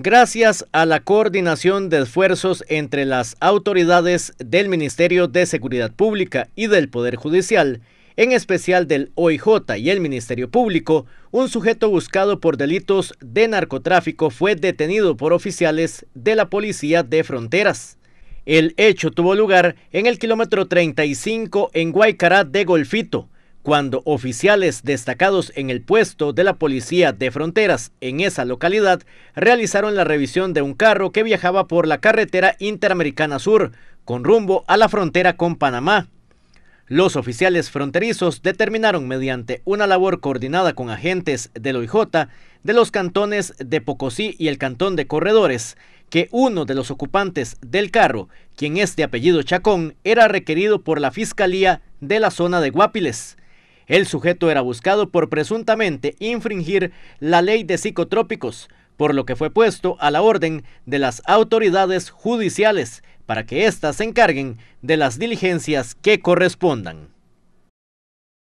Gracias a la coordinación de esfuerzos entre las autoridades del Ministerio de Seguridad Pública y del Poder Judicial, en especial del OIJ y el Ministerio Público, un sujeto buscado por delitos de narcotráfico fue detenido por oficiales de la Policía de Fronteras. El hecho tuvo lugar en el kilómetro 35 en Guaycará de Golfito, cuando oficiales destacados en el puesto de la Policía de Fronteras en esa localidad realizaron la revisión de un carro que viajaba por la carretera Interamericana Sur con rumbo a la frontera con Panamá. Los oficiales fronterizos determinaron mediante una labor coordinada con agentes del OIJ de los cantones de Pocosí y el cantón de Corredores que uno de los ocupantes del carro, quien es de apellido Chacón, era requerido por la Fiscalía de la zona de Guapiles. El sujeto era buscado por presuntamente infringir la ley de psicotrópicos, por lo que fue puesto a la orden de las autoridades judiciales para que éstas se encarguen de las diligencias que correspondan.